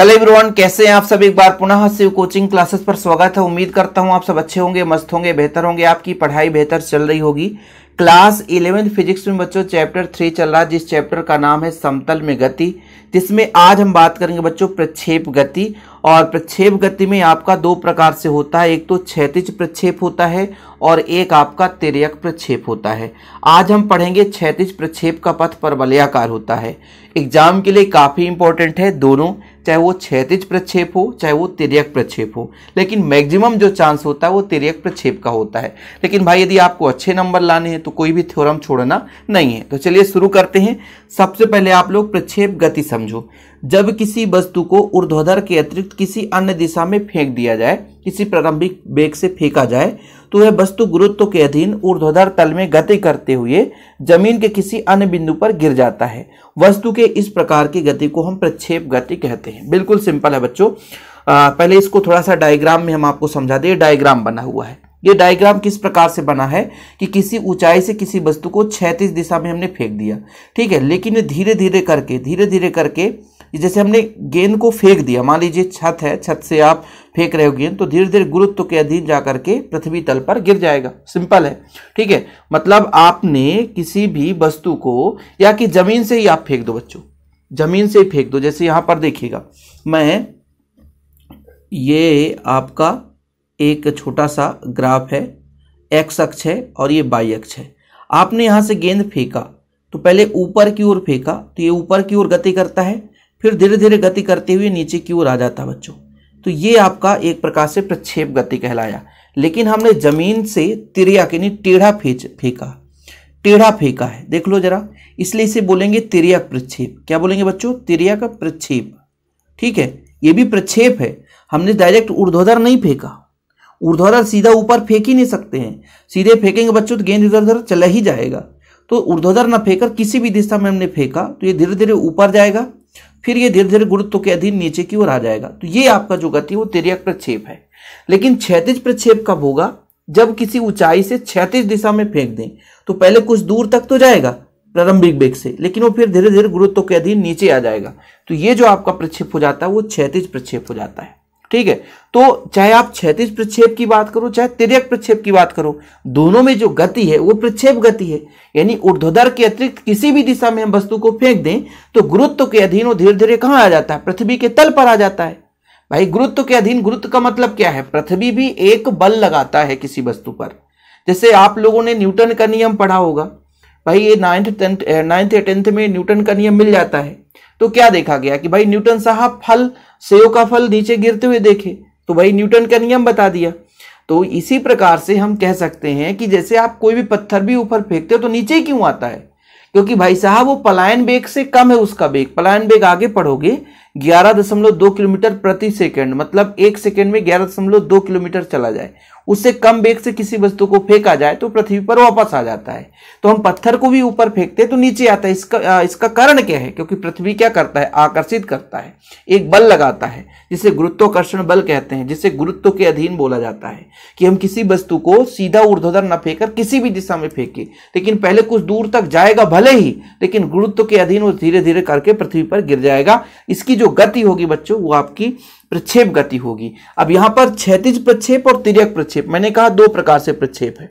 hello everyone कैसे हैं आप सब एक बार पुनः शिव कोचिंग क्लासेस पर स्वागत है उम्मीद करता हूं आप सब अच्छे होंगे मस्त होंगे बेहतर होंगे आपकी पढ़ाई बेहतर चल रही होगी क्लास इलेवेंथ फिजिक्स में बच्चों चैप्टर थ्री चल रहा है जिस चैप्टर का नाम है समतल में गति जिसमें आज हम बात करेंगे बच्चों प्रक्षेप गति और प्रक्षेप गति में आपका दो प्रकार से होता है एक तो क्षैतिज प्रक्षेप होता है और एक आपका तिरयक प्रक्षेप होता है आज हम पढ़ेंगे क्षैतिज प्रक्षेप का पथ परवलयाकार होता है एग्जाम के लिए काफ़ी इंपॉर्टेंट है दोनों चाहे वो क्षैतिज प्रक्षेप हो चाहे वो तिरयक प्रक्षेप हो लेकिन मैक्सिमम जो चांस होता है वो तिरयक प्रक्षेप का होता है लेकिन भाई यदि आपको अच्छे नंबर लाने हैं तो कोई भी थ्योरम छोड़ना नहीं है तो चलिए शुरू करते हैं सबसे पहले आप लोग प्रक्षेप गति समझो जब किसी वस्तु को ऊर्ध्वधर के अतिरिक्त किसी अन्य दिशा में फेंक दिया जाए किसी प्रारंभिक वेग से फेंका जाए तो वह वस्तु गुरुत्व के अधीन ऊर्ध्वधर तल में गति करते हुए जमीन के किसी अन्य बिंदु पर गिर जाता है वस्तु के इस प्रकार की गति को हम प्रक्षेप गति कहते हैं बिल्कुल सिंपल है बच्चों पहले इसको थोड़ा सा डायग्राम में हम आपको समझा दें डायग्राम बना हुआ है ये डायग्राम किस प्रकार से बना है कि किसी ऊंचाई से किसी वस्तु को छैतीस दिशा में हमने फेंक दिया ठीक है लेकिन धीरे धीरे करके धीरे धीरे करके जैसे हमने गेंद को फेंक दिया मान लीजिए छत है छत से आप फेंक रहे हो गेंद तो धीरे धीरे गुरुत्व के अधीन जा करके पृथ्वी तल पर गिर जाएगा सिंपल है ठीक है मतलब आपने किसी भी वस्तु को या कि जमीन से ही आप फेंक दो बच्चों जमीन से ही फेंक दो जैसे यहां पर देखिएगा मैं ये आपका एक छोटा सा ग्राफ है एक्स अक्ष है और ये बाई अक्ष है आपने यहां से गेंद फेंका तो पहले ऊपर की ओर फेंका तो ये ऊपर की ओर गति करता है फिर धीरे धीरे गति करते हुए नीचे की ओर आ जाता बच्चों तो ये आपका एक प्रकार से प्रक्षेप गति कहलाया लेकिन हमने जमीन से तिरिया के नहीं टेढ़ा फेंच फेंका टेढ़ा फेंका है देख लो जरा इसलिए इसे बोलेंगे तिरिया प्रक्षेप क्या बोलेंगे बच्चों तिरिया का प्रक्षेप ठीक है ये भी प्रक्षेप है हमने डायरेक्ट ऊर्ध्वधर नहीं फेंका ऊर्ध्वधर सीधा ऊपर फेंक ही नहीं सकते हैं सीधे फेंकेंगे बच्चों तो गेंद इधर उधर चला ही जाएगा तो ऊर्ध्वधर ना फेंकर किसी भी दिशा में हमने फेंका तो ये धीरे धीरे ऊपर जाएगा फिर ये धीरे धीरे गुरुत्व के अधीन नीचे की ओर आ जाएगा तो ये आपका जो गति है वो तिरक प्रक्षेप है लेकिन क्षैतिज प्रक्षेप कब होगा जब किसी ऊंचाई से क्षैतिज दिशा में फेंक दें तो पहले कुछ दूर तक तो जाएगा प्रारंभिक वेग से लेकिन वो फिर धीरे धीरे गुरुत्व के अधीन नीचे आ जाएगा तो ये जो आपका प्रक्षेप हो जाता है वो क्षैतिज प्रक्षेप हो जाता है ठीक है तो चाहे आप क्षैतिज प्रक्षेप की बात करो चाहे तिरक प्रक्षेप की बात करो दोनों में जो गति है वो प्रक्षेप गति है यानी ऊर्ध्वधर के अतिरिक्त किसी भी दिशा में हम वस्तु को फेंक दें तो गुरुत्व के अधीन वो धीरे धीरे कहाँ आ जाता है पृथ्वी के तल पर आ जाता है भाई गुरुत्व के अधीन गुरुत्व का मतलब क्या है पृथ्वी भी एक बल लगाता है किसी वस्तु पर जैसे आप लोगों ने न्यूटन का नियम पढ़ा होगा भाई ये नाइन्थ टेंथ नाइन्थ या टेंथ में न्यूटन का नियम मिल जाता है तो क्या देखा गया कि भाई न्यूटन साहब फल सेव का फल नीचे गिरते हुए देखे तो भाई न्यूटन का नियम बता दिया तो इसी प्रकार से हम कह सकते हैं कि जैसे आप कोई भी पत्थर भी ऊपर फेंकते हो तो नीचे क्यों आता है क्योंकि भाई साहब वो पलायन बेग से कम है उसका बेग पलायन बेग आगे पढ़ोगे 11.2 किलोमीटर प्रति सेकंड मतलब एक सेकंड में 11.2 किलोमीटर चला जाए उससे कम वेग से किसी वस्तु को फेंका जाए तो पृथ्वी पर वापस आ जाता है तो हम पत्थर को भी ऊपर फेंकते हैं तो नीचे आता है इसका इसका कारण क्या है क्योंकि पृथ्वी क्या करता है आकर्षित करता है एक बल लगाता है जिसे गुरुत्वाकर्षण बल कहते हैं जिसे गुरुत्व के अधीन बोला जाता है कि हम किसी वस्तु को सीधा ऊर्ध्वधर न फेंकर किसी भी दिशा में फेंके लेकिन पहले कुछ दूर तक जाएगा भले ही लेकिन गुरुत्व के अधीन वो धीरे धीरे करके पृथ्वी पर गिर जाएगा इसकी जो गति होगी बच्चों वो आपकी प्रक्षेप गति होगी अब यहां पर क्षैतिज प्रक्षेप और तिरक प्रक्षेप मैंने कहा दो प्रकार से प्रक्षेप है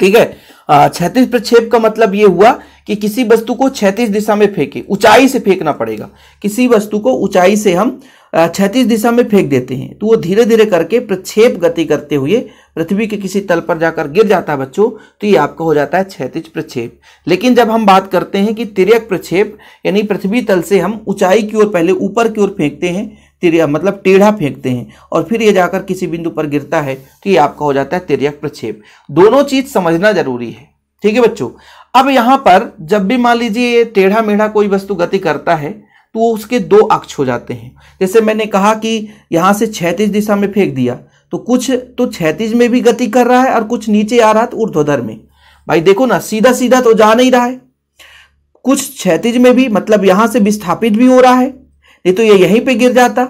ठीक है क्षैतिज प्रक्षेप का मतलब यह हुआ कि किसी वस्तु को क्षैतिज दिशा में फेंके ऊंचाई से फेंकना पड़ेगा किसी वस्तु को ऊंचाई से हम क्षतिज दिशा में फेंक देते हैं तो वो धीरे धीरे करके प्रक्षेप गति करते हुए पृथ्वी के किसी तल पर जाकर गिर जाता है बच्चों तो ये आपका हो जाता है क्षतिज प्रक्षेप लेकिन जब हम बात करते हैं कि तिरक प्रक्षेप यानी पृथ्वी तल से हम ऊंचाई की ओर पहले ऊपर की ओर फेंकते हैं तिरिया मतलब टेढ़ा फेंकते हैं और फिर ये जाकर किसी बिंदु पर गिरता है तो ये आपका हो जाता है तिरक प्रक्षेप दोनों चीज समझना जरूरी है ठीक है बच्चों अब यहाँ पर जब भी मान लीजिए टेढ़ा मेढ़ा कोई वस्तु गति करता है तो उसके दो अक्ष हो जाते हैं जैसे मैंने कहा कि यहाँ से क्षैतिज दिशा में फेंक दिया तो कुछ तो क्षैतिज में भी गति कर रहा है और कुछ नीचे आ रहा है तो ऊर्ध्वधर में भाई देखो ना सीधा सीधा तो जा नहीं रहा है कुछ क्षैतिज में भी मतलब यहाँ से विस्थापित भी हो रहा है नहीं तो ये यहीं पे गिर जाता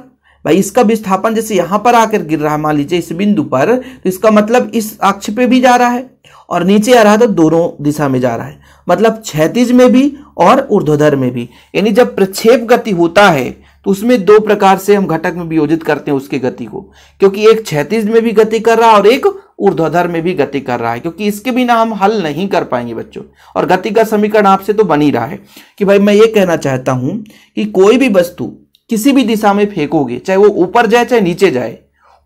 भाई इसका विस्थापन जैसे यहां पर आकर गिर रहा है मान लीजिए इस बिंदु पर तो इसका मतलब इस अक्ष पे भी जा रहा है और नीचे आ रहा है तो दोनों दिशा में जा रहा है मतलब क्षैतिज में भी और ऊर्ध्वधर में भी यानी जब प्रक्षेप गति होता है तो उसमें दो प्रकार से हम घटक में वियोजित करते हैं उसके गति को क्योंकि एक क्षैतिज में भी गति कर रहा है और एक ऊर्ध्वधर में भी गति कर रहा है क्योंकि इसके बिना हम हल नहीं कर पाएंगे बच्चों और गति का समीकरण आपसे तो बन ही रहा है कि भाई मैं ये कहना चाहता हूं कि कोई भी वस्तु किसी भी दिशा में फेंकोगे चाहे वो ऊपर जाए चाहे नीचे जाए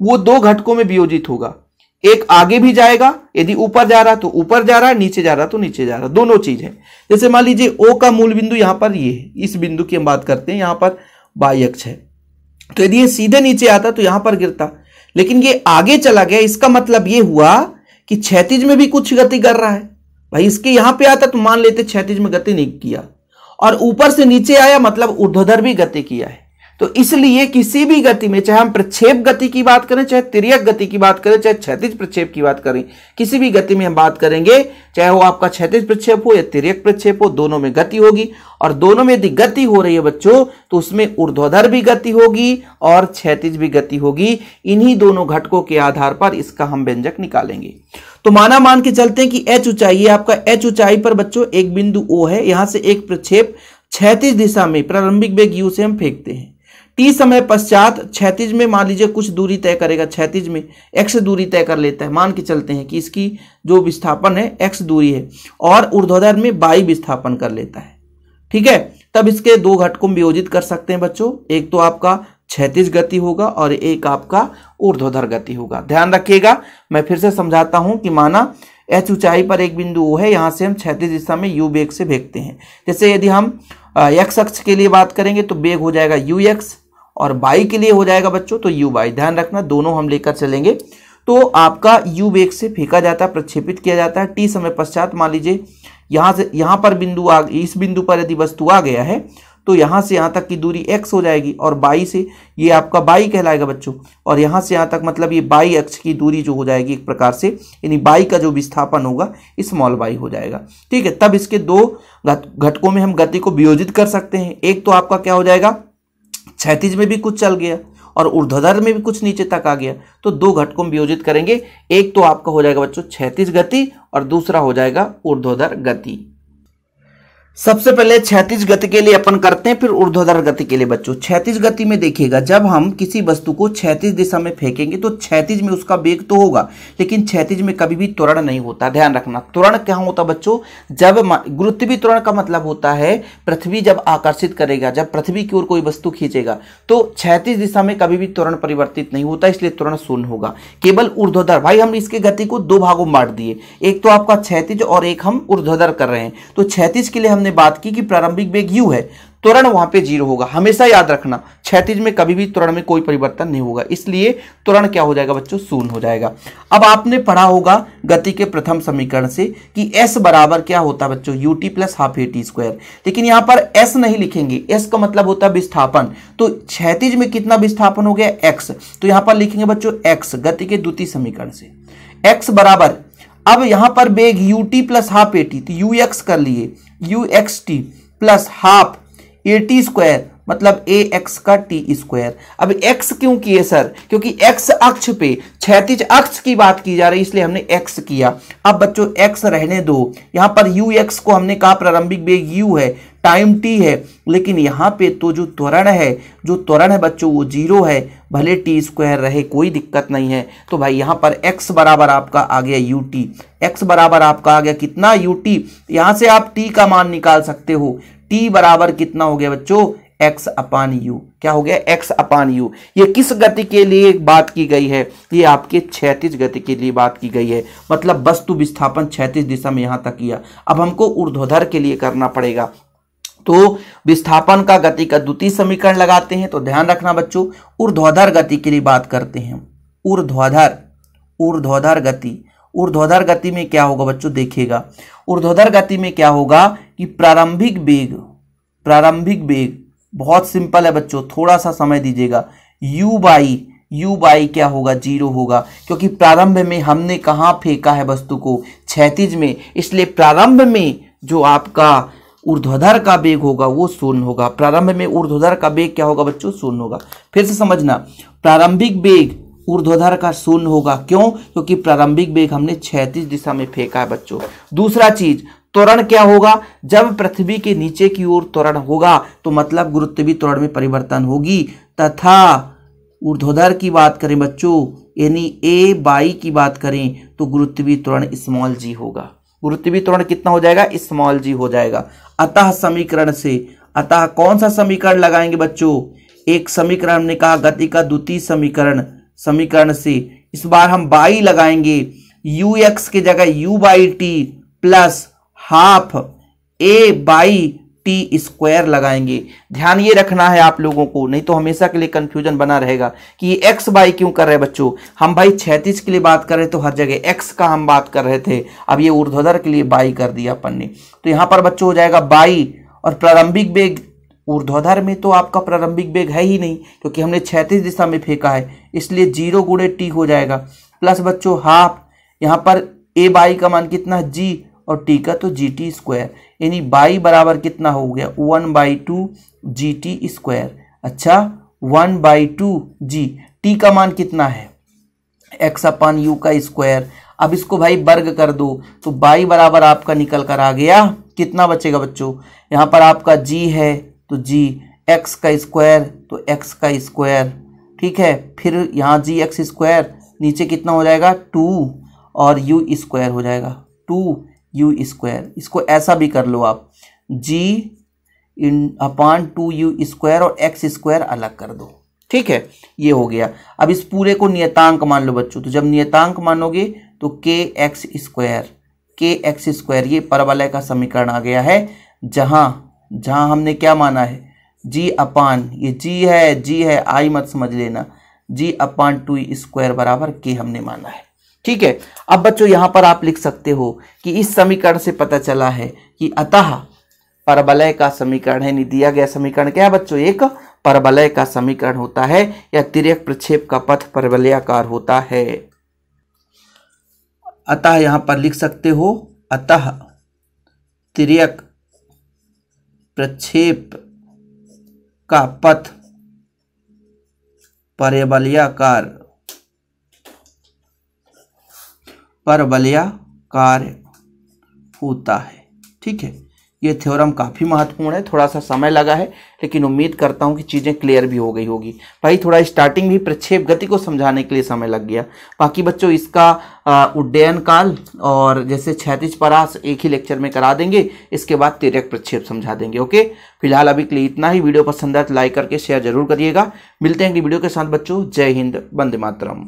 वो दो घटकों में वियोजित होगा एक आगे भी जाएगा यदि ऊपर जा रहा तो ऊपर जा रहा नीचे जा रहा तो नीचे जा रहा दोनों चीज है जैसे मान लीजिए ओ का मूल बिंदु यहां पर ये है इस बिंदु की हम बात करते हैं यहां पर बाह्यक्ष है तो यदि ये सीधे नीचे आता तो यहां पर गिरता लेकिन ये आगे चला गया इसका मतलब ये हुआ कि क्षैतिज में भी कुछ गति कर रहा है भाई इसके यहां पे आता तो मान लेते क्षैतिज में गति नहीं किया और ऊपर से नीचे आया मतलब ऊर्ध्वधर भी गति किया है तो इसलिए किसी भी गति में चाहे हम प्रक्षेप गति की बात करें चाहे तिरक गति की बात करें चाहे क्षतिज प्रक्षेप की बात करें किसी भी गति में हम बात करेंगे चाहे वो आपका क्षतिज प्रक्षेप हो या तिरक प्रक्षेप हो दोनों में गति होगी और दोनों में यदि गति हो रही है बच्चों तो उसमें ऊर्ध्वधर भी गति होगी और क्षतिज भी गति होगी इन्हीं दोनों घटकों के आधार पर इसका हम व्यंजक निकालेंगे तो माना मान के चलते हैं कि एच ऊंचाई है आपका एच ऊंचाई पर बच्चों एक बिंदु ओ है यहां से एक प्रक्षेप क्षैतिज दिशा में प्रारंभिक वेग यू से हम फेंकते हैं तीस समय पश्चात क्षतिज में मान लीजिए कुछ दूरी तय करेगा क्षैतिज में एक्स दूरी तय कर लेता है मान के चलते हैं कि इसकी जो विस्थापन है एक्स दूरी है और ऊर्ध्वाधर में बाई विस्थापन कर लेता है ठीक है तब इसके दो घटकों में वियोजित कर सकते हैं बच्चों एक तो आपका क्षैतिज गति होगा और एक आपका ऊर्ध्वाधर गति होगा ध्यान रखिएगा मैं फिर से समझाता हूं कि माना एच ऊंचाई पर एक बिंदु वो है यहां से हम क्षैतिज दिशा में यू बेग से भेगते हैं जैसे यदि हम एक्स अक्ष के लिए बात करेंगे तो बेग हो जाएगा यू एक्स और बाई के लिए हो जाएगा बच्चों तो यू बाई ध्यान रखना दोनों हम लेकर चलेंगे तो आपका यू वेग से फेंका जाता है प्रक्षेपित किया जाता है टी समय पश्चात मान लीजिए यहाँ से यहाँ पर बिंदु आ इस बिंदु पर यदि वस्तु आ गया है तो यहाँ से यहाँ तक की दूरी एक्स हो जाएगी और बाई से ये आपका बाई कहलाएगा बच्चों और यहाँ से यहाँ तक मतलब ये बाई अक्ष की दूरी जो हो जाएगी एक प्रकार से यानी बाई का जो विस्थापन होगा स्मॉल बाई हो जाएगा ठीक है तब इसके दो घटकों में हम गति को वियोजित कर सकते हैं एक तो आपका क्या हो जाएगा क्षैतिज में भी कुछ चल गया और ऊर्ध्वाधर में भी कुछ नीचे तक आ गया तो दो घटकों में वियोजित करेंगे एक तो आपका हो जाएगा बच्चों क्षैतिज गति और दूसरा हो जाएगा ऊर्ध्वाधर गति सबसे पहले क्षैतिज गति के लिए अपन करते हैं फिर ऊर्ध्वाधर गति के लिए बच्चों क्षैतिज गति में देखिएगा जब हम किसी वस्तु को क्षैतिज दिशा में फेंकेंगे तो क्षैतिज में उसका वेग तो होगा लेकिन क्षैतिज में कभी भी त्वरण नहीं होता ध्यान रखना त्वरण क्या होता बच्चों जब गुरुत्वी त्वरण का मतलब होता है पृथ्वी जब आकर्षित करेगा जब पृथ्वी की ओर कोई वस्तु खींचेगा तो क्षैतिज दिशा में कभी भी त्वरण परिवर्तित नहीं होता इसलिए त्वरण शून्य होगा केवल ऊर्ध्वाधर भाई हम इसके गति को दो भागों में बांट दिए एक तो आपका क्षैतिज और एक हम ऊर्ध्वाधर कर रहे हैं तो क्षैतिज के लिए हम हमने बात की कि प्रारंभिक वेग यू है त्वरण वहां पे जीरो होगा हमेशा याद रखना क्षैतिज में कभी भी त्वरण में कोई परिवर्तन नहीं होगा इसलिए त्वरण क्या हो जाएगा बच्चों शून्य हो जाएगा अब आपने पढ़ा होगा गति के प्रथम समीकरण से कि s बराबर क्या होता है बच्चों U T plus half A T square लेकिन यहां पर s नहीं लिखेंगे s का मतलब होता है विस्थापन तो क्षैतिज में कितना विस्थापन हो गया एक्स तो यहां पर लिखेंगे बच्चों एक्स गति के द्वितीय समीकरण से एक्स बराबर अब यहां पर बेग U T plus half A T तो यू एक्स कर लिए U X T plus half A T square मतलब ए एक्स का टी स्क्वायर अब एक्स क्यों किए सर क्योंकि एक्स अक्ष पे क्षैतिज अक्ष की बात की जा रही है इसलिए हमने एक्स किया अब बच्चों एक्स रहने दो यहां पर यू एक्स को हमने कहा प्रारंभिक वेग यू है टाइम टी है लेकिन यहाँ पे तो जो त्वरण है जो त्वरण है बच्चों वो जीरो है भले टी स्क्वायर रहे कोई दिक्कत नहीं है तो भाई यहाँ पर एक्स बराबर आपका आ गया यू टी एक्स बराबर आपका आ गया कितना यू टी यहाँ से आप टी का मान निकाल सकते हो टी बराबर कितना हो गया बच्चों एक्स अपान यू क्या हो गया एक्स अपान यू ये किस गति के लिए बात की गई है ये आपके क्षैतिज गति के लिए बात की गई है मतलब वस्तु विस्थापन क्षैतिज दिशा में यहां तक किया अब हमको ऊर्ध्वधर के लिए करना पड़ेगा तो विस्थापन का गति का द्वितीय समीकरण लगाते हैं तो ध्यान रखना बच्चों ऊर्ध्वधर गति के लिए बात करते हैं ऊर्ध्वधर ऊर्ध्वधर गति ऊर्ध्वधर गति में क्या होगा बच्चों देखिएगा ऊर्ध्वधर गति में क्या होगा कि प्रारंभिक वेग प्रारंभिक वेग बहुत सिंपल है बच्चों थोड़ा सा समय दीजिएगा यू बाई यू बाई क्या होगा जीरो होगा क्योंकि प्रारंभ में हमने कहाँ फेंका है वस्तु को क्षैतिज में इसलिए प्रारंभ में जो आपका ऊर्ध्वधर का वेग होगा वो शून्य होगा प्रारंभ में ऊर्ध्वधर का वेग क्या होगा बच्चों शून्य होगा फिर से समझना प्रारंभिक वेग ऊर्ध्वधर का शून्य होगा क्यों क्योंकि प्रारंभिक वेग हमने 36 दिशा में फेंका है बच्चों दूसरा चीज त्वरण क्या होगा जब पृथ्वी के नीचे की ओर त्वरण होगा तो मतलब गुरुत्व भी त्वरण में परिवर्तन होगी तथा ऊर्ध्वधर की बात करें बच्चों यानी ए बाई की बात करें तो गुरुत्वी त्वरण स्मॉल जी होगा गुरुत्वी त्वरण कितना हो जाएगा स्मॉल जी हो जाएगा अतः समीकरण से अतः कौन सा समीकरण लगाएंगे बच्चों एक समीकरण हमने कहा गति का द्वितीय समीकरण समीकरण से इस बार हम बाई लगाएंगे यू एक्स की जगह U by T plus half A by T square लगाएंगे ध्यान ये रखना है आप लोगों को नहीं तो हमेशा के लिए कंफ्यूजन बना रहेगा कि ये एक्स बाई क्यों कर रहे हैं बच्चों हम भाई छैतीस के लिए बात कर रहे तो हर जगह एक्स का हम बात कर रहे थे अब ये ऊर्ध्वधर के लिए बाई कर दिया अपन ने तो यहाँ पर बच्चों हो जाएगा बाई और प्रारंभिक बेग ऊर्ध्वधर में तो आपका प्रारंभिक बेग है ही नहीं क्योंकि हमने छैतीस दिशा में फेंका है इसलिए जीरो गुड़े टी हो जाएगा प्लस बच्चों हाफ यहाँ पर ए बाई का मान कितना जी और टी का तो जी टी स्क्वायर यानी बाई बराबर कितना हो गया one by two G T square अच्छा one by two G T का मान कितना है एक्स अपान यू का स्क्वायर अब इसको भाई वर्ग कर दो तो बाई बराबर आपका निकल कर आ गया कितना बचेगा बच्चों यहाँ पर आपका जी है तो जी एक्स का स्क्वायर तो एक्स का स्क्वायर ठीक है फिर यहाँ जी एक्स स्क्वायर नीचे कितना हो जाएगा टू और यू स्क्वायर हो जाएगा टू यू स्क्वायर इसको ऐसा भी कर लो आप G in upon two U square और एक्स स्क्वायर अलग कर दो ठीक है ये हो गया अब इस पूरे को नियतांक मान लो बच्चों तो जब नियतांक मानोगे तो K X square K X square ये परवलय का समीकरण आ गया है जहाँ जहाँ हमने क्या माना है जी अपान ये जी है जी है आई मत समझ लेना जी अपान टू स्क्वायर बराबर के हमने माना है ठीक है अब बच्चों यहां पर आप लिख सकते हो कि इस समीकरण से पता चला है कि अतः परबलय का समीकरण है नहीं दिया गया समीकरण क्या है बच्चों एक परबलय का समीकरण होता है या तिरक प्रक्षेप का पथ परबलयाकार होता है अतः यहां पर लिख सकते हो अतः तिरक प्रक्षेप का पथ परबलयाकार परबलया कार्य होता है ठीक है ये थ्योरम काफ़ी महत्वपूर्ण है थोड़ा सा समय लगा है लेकिन उम्मीद करता हूँ कि चीज़ें क्लियर भी हो गई होगी भाई थोड़ा स्टार्टिंग भी प्रक्षेप गति को समझाने के लिए समय लग गया बाकी बच्चों इसका उड्डयन काल और जैसे क्षैतिज परास एक ही लेक्चर में करा देंगे इसके बाद तिरक प्रक्षेप समझा देंगे ओके फिलहाल अभी के लिए इतना ही वीडियो पसंद आए तो लाइक करके शेयर जरूर करिएगा मिलते हैं कि वीडियो के साथ बच्चों जय हिंद बंद मातरम